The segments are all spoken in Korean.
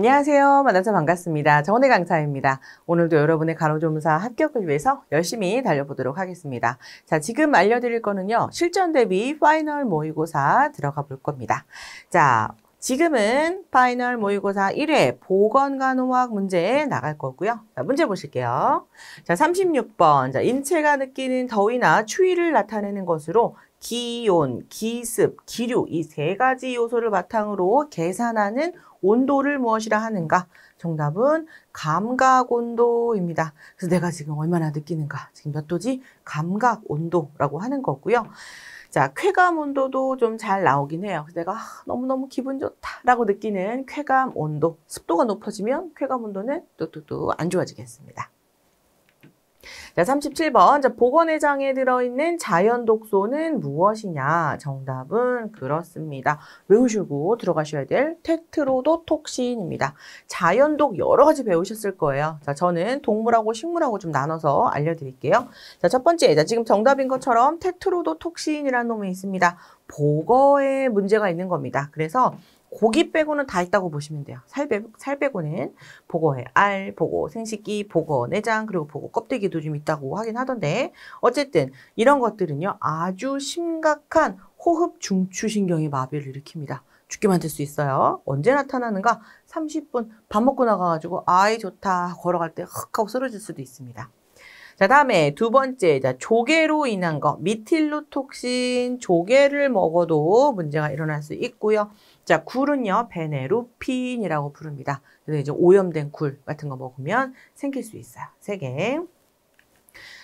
안녕하세요. 만나서 반갑습니다. 정원의 강사입니다. 오늘도 여러분의 간호조무사 합격을 위해서 열심히 달려보도록 하겠습니다. 자, 지금 알려드릴 거는요. 실전 대비 파이널 모의고사 들어가 볼 겁니다. 자, 지금은 파이널 모의고사 1회 보건간호학 문제 나갈 거고요. 자, 문제 보실게요. 자, 36번. 자, 인체가 느끼는 더위나 추위를 나타내는 것으로 기온, 기습, 기류 이 세 가지 요소를 바탕으로 계산하는 온도를 무엇이라 하는가? 정답은 감각 온도입니다. 그래서 내가 지금 얼마나 느끼는가? 지금 몇 도지? 감각 온도라고 하는 거고요. 자, 쾌감 온도도 좀 잘 나오긴 해요. 그래서 내가 아, 너무너무 기분 좋다라고 느끼는 쾌감 온도. 습도가 높아지면 쾌감 온도는 뚜뚜뚜 안 좋아지겠습니다. 자, 37번. 자, 보건회장에 들어있는 자연 독소는 무엇이냐? 정답은 그렇습니다. 외우시고 들어가셔야 될 테트로도톡신입니다. 자연독 여러 가지 배우셨을 거예요. 자, 저는 동물하고 식물하고 좀 나눠서 알려드릴게요. 자, 첫 번째. 자, 지금 정답인 것처럼 테트로도톡신이라는 놈이 있습니다. 보거에 문제가 있는 겁니다. 그래서 고기 빼고는 다 있다고 보시면 돼요. 살, 빼, 살 빼고는 보고에 알, 보고, 생식기, 보고 내장, 그리고 보고 껍데기도 좀 있다고 하긴 하던데 어쨌든 이런 것들은요. 아주 심각한 호흡 중추신경의 마비를 일으킵니다. 죽게 만들 수 있어요. 언제 나타나는가? 30분 밥 먹고 나가가지고 아이 좋다 걸어갈 때흑 하고 쓰러질 수도 있습니다. 자 다음에 두 번째 자, 조개로 인한 거 미틸로톡신 조개를 먹어도 문제가 일어날 수 있고요. 자, 굴은요, 베네루핀이라고 부릅니다. 그래서 이제 오염된 굴 같은 거 먹으면 생길 수 있어요. 세 개.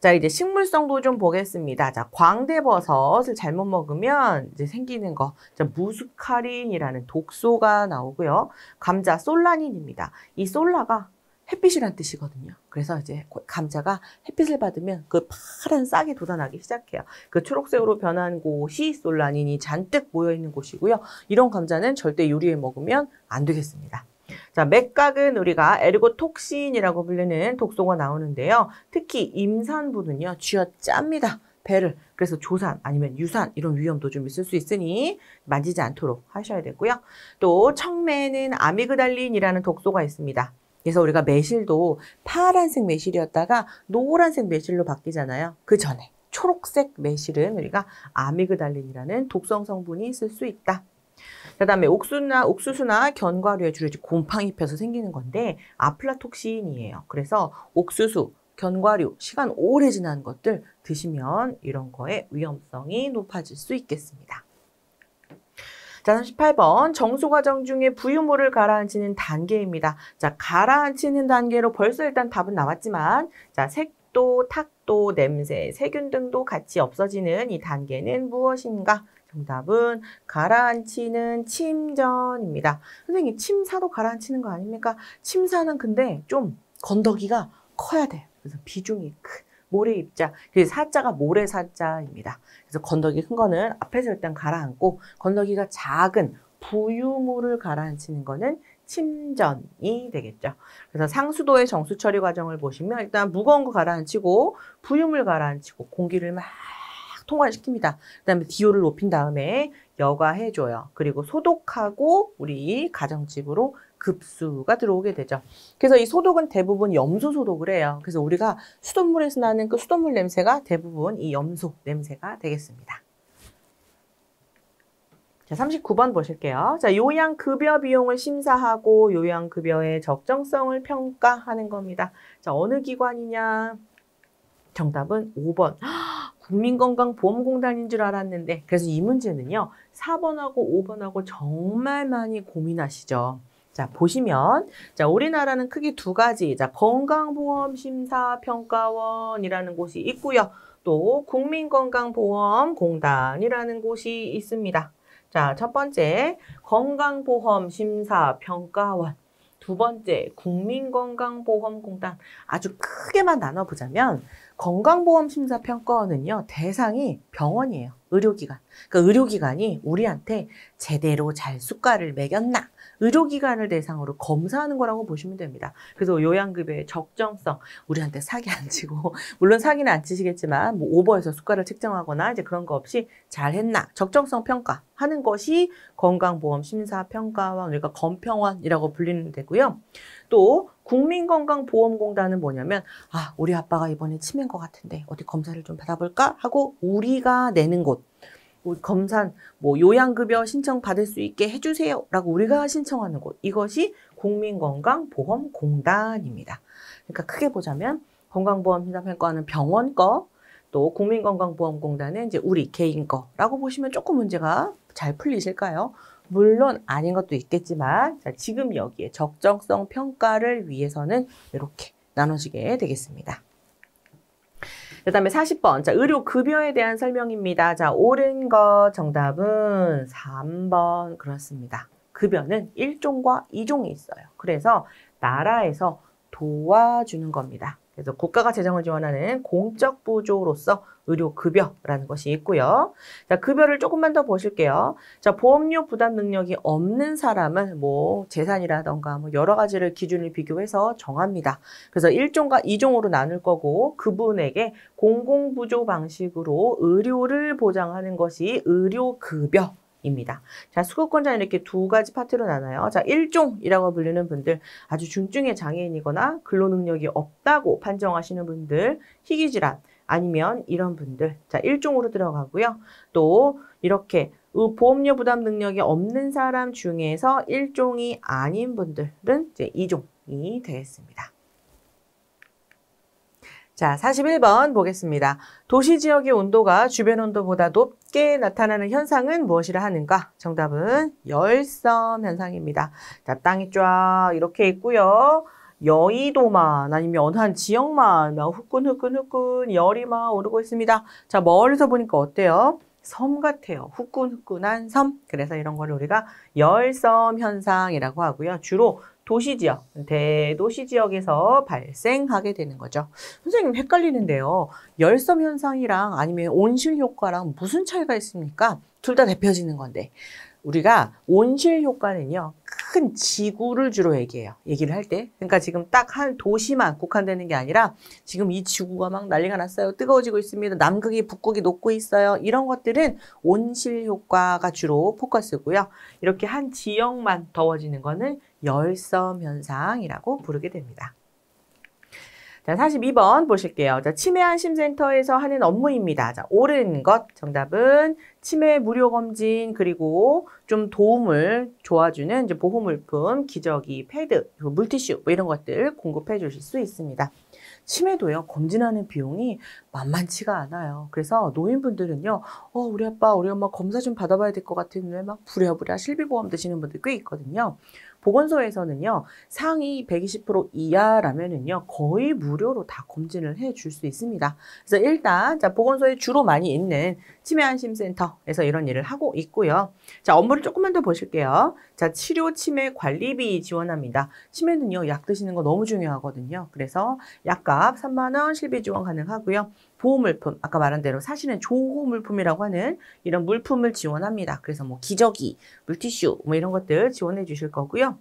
자, 이제 식물성도 좀 보겠습니다. 자, 광대버섯을 잘못 먹으면 이제 생기는 거. 자, 무스카린이라는 독소가 나오고요. 감자 솔라닌입니다. 이 솔라가 햇빛이란 뜻이거든요. 그래서 이제 감자가 햇빛을 받으면 그 파란 싹이 돋아나기 시작해요. 그 초록색으로 변한 곳이 솔라닌이 잔뜩 모여있는 곳이고요. 이런 감자는 절대 요리에 먹으면 안 되겠습니다. 자, 맥각은 우리가 에르고톡신이라고 불리는 독소가 나오는데요. 특히 임산부는요, 쥐어짭니다. 배를. 그래서 조산 아니면 유산 이런 위험도 좀 있을 수 있으니 만지지 않도록 하셔야 되고요. 또청매는 아미그달린이라는 독소가 있습니다. 그래서 우리가 매실도 파란색 매실이었다가 노란색 매실로 바뀌잖아요. 그 전에 초록색 매실은 우리가 아미그달린이라는 독성 성분이 있을 수 있다. 그다음에 옥수나 옥수수나 견과류에 주로 곰팡이 펴서 생기는 건데 아플라톡신이에요. 그래서 옥수수, 견과류, 시간 오래 지난 것들 드시면 이런 거에 위험성이 높아질 수 있겠습니다. 자, 38번. 정수과정 중에 부유물을 가라앉히는 단계입니다. 자, 가라앉히는 단계로 벌써 일단 답은 나왔지만, 자, 색도, 탁도, 냄새, 세균 등도 같이 없어지는 이 단계는 무엇인가? 정답은 가라앉히는 침전입니다. 선생님, 침사도 가라앉히는 거 아닙니까? 침사는 근데 좀 건더기가 커야 돼요. 그래서 비중이 크, 모래 입자. 그 사자가 모래 사자입니다. 그래서 건더기 큰 거는 앞에서 일단 가라앉고 건더기가 작은 부유물을 가라앉히는 거는 침전이 되겠죠. 그래서 상수도의 정수 처리 과정을 보시면 일단 무거운 거 가라앉히고 부유물 가라앉히고 공기를 막통과시킵니다그 다음에 기호를 높인 다음에 여과해줘요. 그리고 소독하고 우리 가정집으로 급수가 들어오게 되죠. 그래서 이 소독은 대부분 염소 소독을 해요. 그래서 우리가 수돗물에서 나는 그 수돗물 냄새가 대부분 이 염소 냄새가 되겠습니다. 자, 39번 보실게요. 자, 요양급여 비용을 심사하고 요양급여의 적정성을 평가하는 겁니다. 자, 어느 기관이냐? 정답은 5번. 국민건강보험공단인 줄 알았는데 그래서 이 문제는요. 4번하고 5번하고 정말 많이 고민하시죠. 자, 보시면, 자, 우리나라는 크게 두 가지, 자, 건강보험심사평가원이라는 곳이 있고요. 또, 국민건강보험공단이라는 곳이 있습니다. 자, 첫 번째, 건강보험심사평가원. 두 번째, 국민건강보험공단. 아주 크게만 나눠보자면, 건강보험심사평가원은요, 대상이 병원이에요. 의료기관. 그러니까 의료기관이 우리한테 제대로 잘 숙가를 매겼나? 의료기관을 대상으로 검사하는 거라고 보시면 됩니다. 그래서 요양급여의 적정성, 우리한테 사기 안 치고, 물론 사기는 안 치시겠지만, 뭐 오버해서 숙가를 측정하거나 이제 그런 거 없이 잘 했나? 적정성 평가 하는 것이 건강보험 심사평가원, 우리가 그러니까 건평원이라고 불리는 데고요. 또 국민건강보험공단은 뭐냐면 아 우리 아빠가 이번에 치매인 것 같은데 어디 검사를 좀 받아볼까 하고 우리가 내는 곳 검산 뭐 요양급여 신청 받을 수 있게 해주세요라고 우리가 음. 신청하는 곳 이것이 국민건강보험공단입니다. 그러니까 크게 보자면 건강보험심사평가는 병원 거, 또 국민건강보험공단은 이제 우리 개인 거라고 보시면 조금 문제가 잘 풀리실까요? 물론 아닌 것도 있겠지만 지금 여기에 적정성 평가를 위해서는 이렇게 나눠지게 되겠습니다. 그 다음에 40번. 자, 의료급여에 대한 설명입니다. 자, 옳은 것 정답은 3번. 그렇습니다. 급여는 1종과 2종이 있어요. 그래서 나라에서 도와주는 겁니다. 그래서 국가가 재정을 지원하는 공적 보조로서 의료급여라는 것이 있고요. 자, 급여를 조금만 더 보실게요. 자, 보험료 부담 능력이 없는 사람은 뭐 재산이라던가 뭐 여러 가지를 기준을 비교해서 정합니다. 그래서 1종과 2종으로 나눌 거고 그분에게 공공부조 방식으로 의료를 보장하는 것이 의료급여 입니다. 자, 수급권자 이렇게 두 가지 파트로 나눠요. 자, 1종이라고 불리는 분들, 아주 중증의 장애인이거나 근로 능력이 없다고 판정하시는 분들, 희귀질환, 아니면 이런 분들, 자, 1종으로 들어가고요. 또, 이렇게 보험료 부담 능력이 없는 사람 중에서 1종이 아닌 분들은 이제 2종이 되겠습니다. 자, 41번 보겠습니다. 도시 지역의 온도가 주변 온도보다 높게 나타나는 현상은 무엇이라 하는가? 정답은 열섬 현상입니다. 자, 땅이 쫙 이렇게 있고요. 여의도만 아니면 어느 한 지역만 막 후끈후끈후끈 열이 막 오르고 있습니다. 자, 멀리서 보니까 어때요? 섬 같아요. 후끈후끈한 섬. 그래서 이런 거를 우리가 열섬 현상이라고 하고요. 주로 도시 지역, 대도시 지역에서 발생하게 되는 거죠. 선생님 헷갈리는데요. 열섬 현상이랑 아니면 온실 효과랑 무슨 차이가 있습니까? 둘다 데펴지는 건데. 우리가 온실 효과는요. 큰 지구를 주로 얘기해요. 얘기를 할 때. 그러니까 지금 딱 한 도시만 국한되는 게 아니라 지금 이 지구가 막 난리가 났어요. 뜨거워지고 있습니다. 남극이 북극이 녹고 있어요. 이런 것들은 온실 효과가 주로 포커스고요. 이렇게 한 지역만 더워지는 거는 열섬 현상이라고 부르게 됩니다. 자, 42번 보실게요. 자, 치매 안심센터에서 하는 업무입니다. 자, 옳은 것 정답은 치매 무료 검진 그리고 좀 도움을 좋아주는 이제 보호 물품, 기저귀, 패드, 물티슈 뭐 이런 것들 공급해 주실 수 있습니다. 치매도요 검진하는 비용이 만만치가 않아요. 그래서 노인분들은요, 어 우리 아빠, 우리 엄마 검사 좀 받아봐야 될 것 같은데 막 부랴부랴 실비보험 드시는 분들 꽤 있거든요. 보건소에서는요, 상위 120% 이하라면은요, 거의 무료로 다 검진을 해줄 수 있습니다. 그래서 일단, 자, 보건소에 주로 많이 있는 치매안심센터에서 이런 일을 하고 있고요. 자, 업무를 조금만 더 보실게요. 자, 치료 치매 관리비 지원합니다. 치매는요, 약 드시는 거 너무 중요하거든요. 그래서 약값 3만원 실비 지원 가능하고요. 보호물품, 아까 말한 대로 사실은 조호물품이라고 하는 이런 물품을 지원합니다. 그래서 뭐 기저귀, 물티슈, 뭐 이런 것들 지원해 주실 거고요.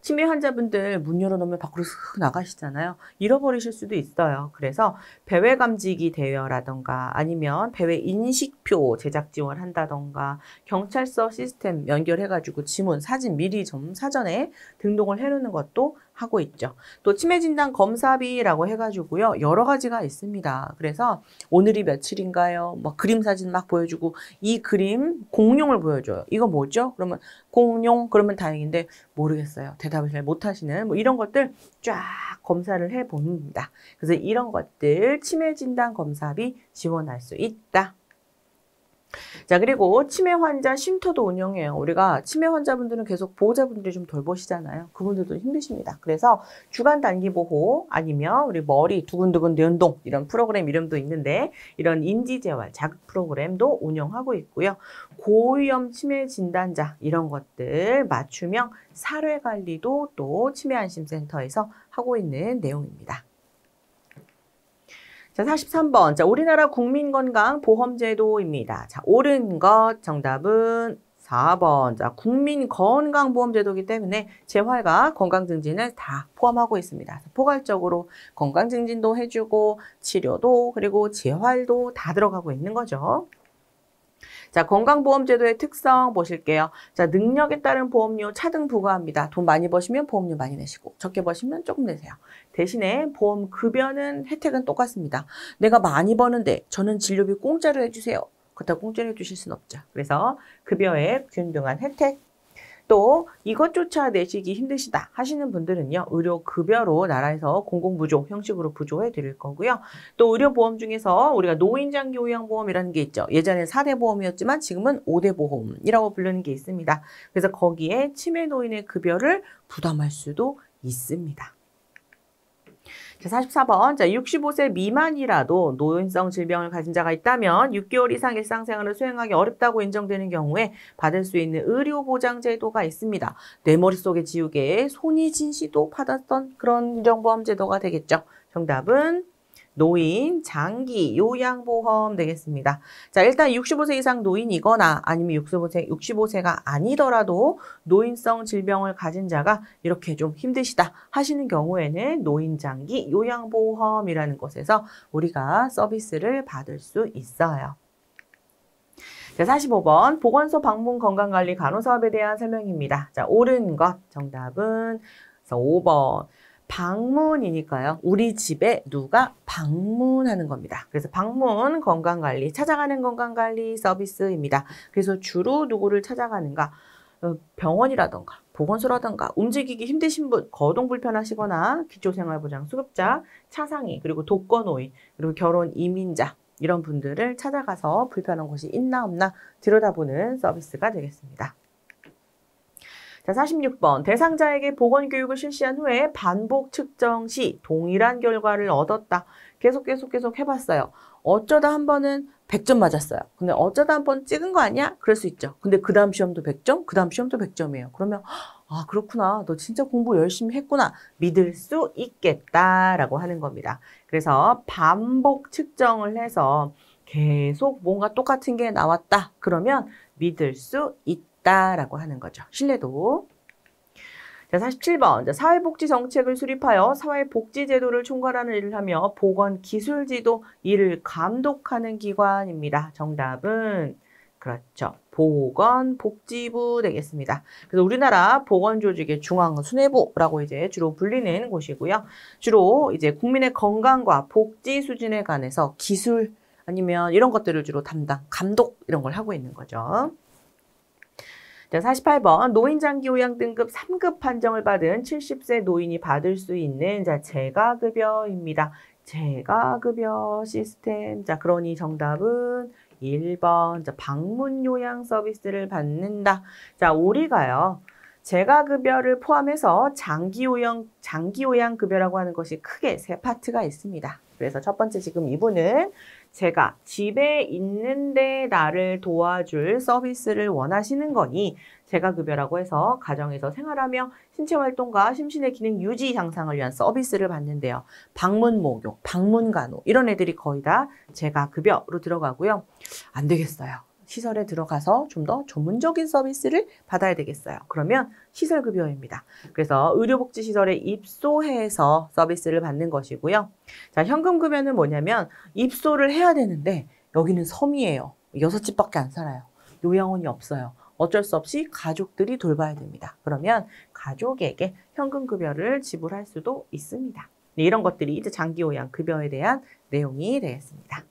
치매 환자분들 문 열어놓으면 밖으로 슥 나가시잖아요. 잃어버리실 수도 있어요. 그래서 배외 감지기 대여라던가 아니면 배외 인식표 제작 지원한다던가 경찰서 시스템 연결해가지고 지문, 사진 미리 좀 사전에 등록을 해놓는 것도 하고 있죠. 또 치매 진단 검사비라고 해가지고요. 여러 가지가 있습니다. 그래서 오늘이 며칠인가요? 막 뭐 그림 사진 막 보여주고 이 그림 공룡을 보여줘요. 이거 뭐죠? 그러면 공룡 그러면 다행인데 모르겠어요. 대답을 잘 못하시는 뭐 이런 것들 쫙 검사를 해봅니다. 그래서 이런 것들 치매 진단 검사비 지원할 수 있다. 자 그리고 치매 환자 쉼터도 운영해요. 우리가 치매 환자분들은 계속 보호자분들이 좀 돌보시잖아요. 그분들도 힘드십니다. 그래서 주간 단기 보호 아니면 우리 머리 두근두근 연동 이런 프로그램 이름도 있는데 이런 인지재활 자극 프로그램도 운영하고 있고요. 고위험 치매 진단자 이런 것들 맞춤형 사례 관리도 또 치매안심센터에서 하고 있는 내용입니다. 자, 43번. 자, 우리나라 국민건강보험제도입니다. 자, 옳은 것 정답은 4번. 자, 국민건강보험제도이기 때문에 재활과 건강증진을 다 포함하고 있습니다. 포괄적으로 건강증진도 해주고 치료도 그리고 재활도 다 들어가고 있는 거죠. 자, 건강보험제도의 특성 보실게요. 자, 능력에 따른 보험료 차등 부과합니다. 돈 많이 버시면 보험료 많이 내시고 적게 버시면 조금 내세요. 대신에 보험 급여는 혜택은 똑같습니다. 내가 많이 버는데 저는 진료비 공짜로 해주세요. 그렇다고 공짜로 해주실 순 없죠. 그래서 급여에 균등한 혜택 또 이것조차 내시기 힘드시다 하시는 분들은요. 의료급여로 나라에서 공공부조 형식으로 부조해 드릴 거고요. 또 의료보험 중에서 우리가 노인장기요양보험이라는 게 있죠. 예전에 4대 보험이었지만 지금은 5대 보험이라고 부르는 게 있습니다. 그래서 거기에 치매 노인의 급여를 부담할 수도 있습니다. 4 4번 자, 6 5세 미만이라도 노인성 질병을 가진 자가 있다면 6개월 이상 일상생활을 수행하기 어렵다고 인정되는 경우에 받을 수 있는 의료보장제도가 있습니다. 뇌 머릿속의 지우개에 손이진 시도 받았던 그런 정보험 제도가 되겠죠. 정답은 노인, 장기, 요양보험 되겠습니다. 자, 일단 65세 이상 노인이거나 아니면 65세, 65세가 아니더라도 노인성 질병을 가진 자가 이렇게 좀 힘드시다 하시는 경우에는 노인, 장기, 요양보험이라는 곳에서 우리가 서비스를 받을 수 있어요. 자, 45번 보건소 방문 건강관리 간호사업에 대한 설명입니다. 자, 옳은 것 정답은 5번 방문이니까요. 우리 집에 누가 방문하는 겁니다. 그래서 방문 건강관리, 찾아가는 건강관리 서비스입니다. 그래서 주로 누구를 찾아가는가? 어, 병원이라던가 보건소라던가 움직이기 힘드신 분, 거동 불편하시거나 기초생활보장 수급자, 차상위, 그리고 독거노인, 그리고 결혼 이민자 이런 분들을 찾아가서 불편한 곳이 있나 없나 들여다보는 서비스가 되겠습니다. 자, 46번 대상자에게 보건교육을 실시한 후에 반복 측정 시 동일한 결과를 얻었다. 계속 계속 계속 해봤어요. 어쩌다 한 번은 100점 맞았어요. 근데 어쩌다 한 번 찍은 거 아니야? 그럴 수 있죠. 근데 그 다음 시험도 100점, 그 다음 시험도 100점이에요. 그러면 아 그렇구나. 너 진짜 공부 열심히 했구나. 믿을 수 있겠다라고 하는 겁니다. 그래서 반복 측정을 해서 계속 뭔가 똑같은 게 나왔다. 그러면 믿을 수 있다. 있다라고 하는 거죠. 신뢰도. 자, 47번. 자, 사회복지 정책을 수립하여 사회복지제도를 총괄하는 일을 하며 보건기술지도 이를 감독하는 기관입니다. 정답은 그렇죠. 보건복지부 되겠습니다. 그래서 우리나라 보건조직의 중앙수뇌부라고 이제 주로 불리는 곳이고요. 주로 이제 국민의 건강과 복지 수준에 관해서 기술 아니면 이런 것들을 주로 담당, 감독 이런 걸 하고 있는 거죠. 자, 48번 노인장기요양 등급 3급 판정을 받은 70세 노인이 받을 수 있는 자 재가급여입니다. 재가급여 시스템. 자 그러니 정답은 1번 자, 방문 요양 서비스를 받는다. 자 오리가요. 재가급여를 포함해서 장기요양, 장기요양 급여라고 하는 것이 크게 세 파트가 있습니다. 그래서 첫 번째 지금 이분은 제가 집에 있는데 나를 도와줄 서비스를 원하시는 거니 제가 급여라고 해서 가정에서 생활하며 신체 활동과 심신의 기능 유지 향상을 위한 서비스를 받는데요. 방문 목욕, 방문 간호 이런 애들이 거의 다 제가 급여로 들어가고요. 안 되겠어요. 시설에 들어가서 좀 더 전문적인 서비스를 받아야 되겠어요. 그러면 시설급여입니다. 그래서 의료복지시설에 입소해서 서비스를 받는 것이고요. 자, 현금급여는 뭐냐면 입소를 해야 되는데 여기는 섬이에요. 여섯 집밖에 안 살아요. 요양원이 없어요. 어쩔 수 없이 가족들이 돌봐야 됩니다. 그러면 가족에게 현금급여를 지불할 수도 있습니다. 네, 이런 것들이 이제 장기요양 급여에 대한 내용이 되겠습니다.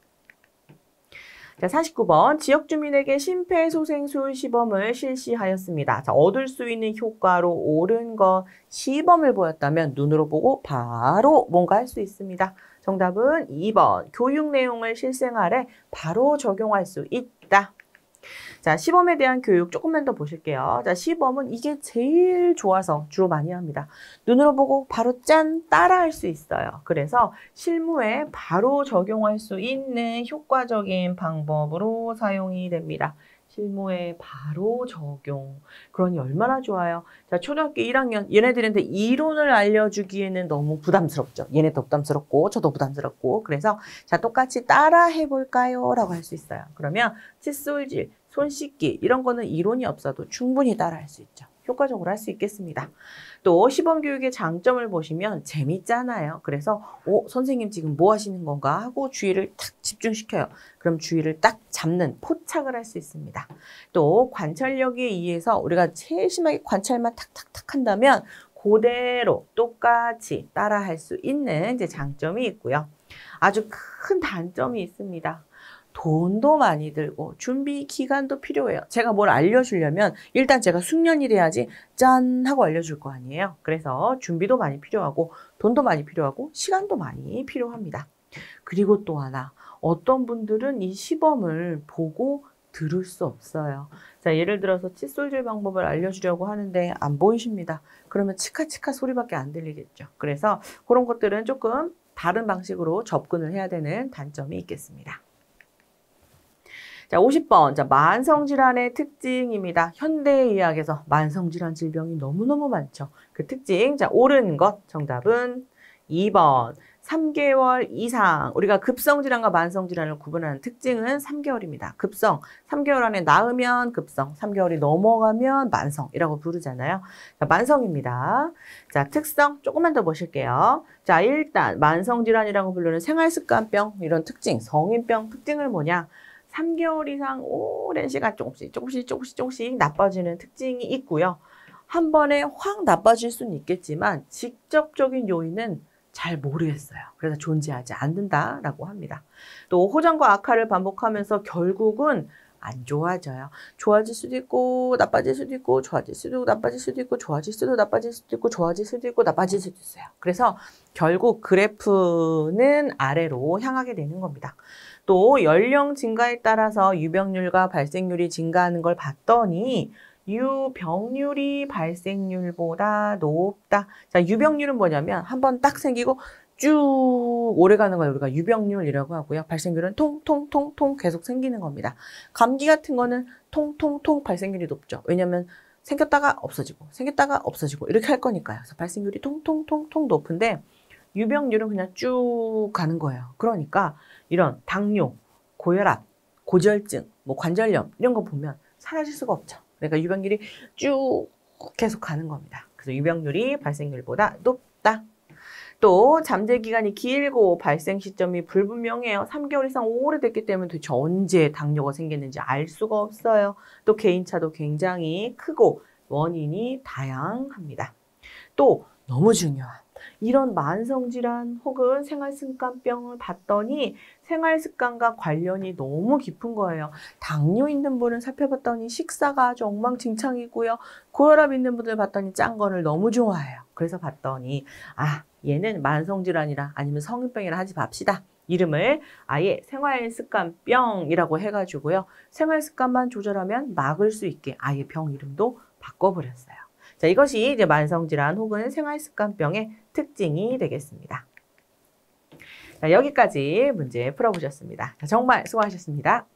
자, 49번 지역 주민에게 심폐소생술 시범을 실시하였습니다. 자, 얻을 수 있는 효과로 옳은 것 시범을 보였다면 눈으로 보고 바로 뭔가 할 수 있습니다. 정답은 2번 교육 내용을 실생활에 바로 적용할 수 있다. 자, 시범에 대한 교육 조금만 더 보실게요. 자, 시범은 이게 제일 좋아서 주로 많이 합니다. 눈으로 보고 바로 짠 따라할 수 있어요. 그래서 실무에 바로 적용할 수 있는 효과적인 방법으로 사용이 됩니다. 실무에 바로 적용. 그러니 얼마나 좋아요. 자, 초등학교 1학년 얘네들한테 이론을 알려주기에는 너무 부담스럽죠. 얘네도 부담스럽고 저도 부담스럽고 그래서 자 똑같이 따라 해볼까요? 라고 할 수 있어요. 그러면 칫솔질, 손 씻기 이런 거는 이론이 없어도 충분히 따라 할 수 있죠. 효과적으로 할 수 있겠습니다. 또 시범 교육의 장점을 보시면 재밌잖아요. 그래서 어, 선생님 지금 뭐 하시는 건가 하고 주의를 탁 집중시켜요. 그럼 주의를 딱 잡는 포착을 할 수 있습니다. 또 관찰력에 의해서 우리가 세심하게 관찰만 탁탁탁 한다면 그대로 똑같이 따라할 수 있는 이제 장점이 있고요. 아주 큰 단점이 있습니다. 돈도 많이 들고 준비 기간도 필요해요. 제가 뭘 알려주려면 일단 제가 숙련이 돼야지 짠 하고 알려줄 거 아니에요. 그래서 준비도 많이 필요하고 돈도 많이 필요하고 시간도 많이 필요합니다. 그리고 또 하나 어떤 분들은 이 시범을 보고 들을 수 없어요. 자, 예를 들어서 칫솔질 방법을 알려주려고 하는데 안 보이십니다. 그러면 치카치카 소리밖에 안 들리겠죠. 그래서 그런 것들은 조금 다른 방식으로 접근을 해야 되는 단점이 있겠습니다. 자, 50번. 자, 만성질환의 특징입니다. 현대의학에서 만성질환 질병이 너무너무 많죠. 그 특징. 자, 옳은 것. 정답은 2번. 3개월 이상 우리가 급성질환과 만성질환을 구분하는 특징은 3개월입니다. 급성, 3개월 안에 나으면 급성, 3개월이 넘어가면 만성이라고 부르잖아요. 자, 만성입니다. 자, 특성 조금만 더 보실게요. 자, 일단 만성질환이라고 부르는 생활습관병 이런 특징, 성인병 특징을 뭐냐? 3개월 이상 오랜 시간 조금씩 조금씩 조금씩 조금씩 나빠지는 특징이 있고요. 한 번에 확 나빠질 수는 있겠지만 직접적인 요인은 잘 모르겠어요. 그래서 존재하지 않는다라고 합니다. 또 호전과 악화를 반복하면서 결국은 안 좋아져요. 좋아질 수도 있고 나빠질 수도 있고 좋아질 수도 있고 나빠질 수도 있고 좋아질 수도 나빠질 수도 있고 좋아질 수도 있고 나빠질 수도 있어요. 그래서 결국 그래프는 아래로 향하게 되는 겁니다. 또 연령 증가에 따라서 유병률과 발생률이 증가하는 걸 봤더니 유병률이 발생률보다 높다. 자, 유병률은 뭐냐면 한번 딱 생기고 쭉 오래가는 걸 우리가 유병률이라고 하고요. 발생률은 통통통통 계속 생기는 겁니다. 감기 같은 거는 통통통 발생률이 높죠. 왜냐면 생겼다가 없어지고 생겼다가 없어지고 이렇게 할 거니까요. 그래서 발생률이 통통통통 높은데 유병률은 그냥 쭉 가는 거예요. 그러니까 이런 당뇨, 고혈압, 고지혈증, 뭐 관절염 이런 거 보면 사라질 수가 없죠. 그러니까 유병률이 쭉 계속 가는 겁니다. 그래서 유병률이 발생률보다 높다. 또 잠재 기간이 길고 발생 시점이 불분명해요. 3개월 이상 오래됐기 때문에 도대체 언제 당뇨가 생겼는지 알 수가 없어요. 또 개인차도 굉장히 크고 원인이 다양합니다. 또 너무 중요한 이런 만성질환 혹은 생활습관병을 봤더니 생활습관과 관련이 너무 깊은 거예요. 당뇨 있는 분은 살펴봤더니 식사가 아주 엉망진창이고요. 고혈압 있는 분들 봤더니 짠 거를 너무 좋아해요. 그래서 봤더니 아 얘는 만성질환이라 아니면 성인병이라 하지 맙시다. 이름을 아예 생활습관병이라고 해가지고요. 생활습관만 조절하면 막을 수 있게 아예 병 이름도 바꿔버렸어요. 자, 이것이 이제 만성질환 혹은 생활습관병의 특징이 되겠습니다. 자, 여기까지 문제 풀어보셨습니다. 자, 정말 수고하셨습니다.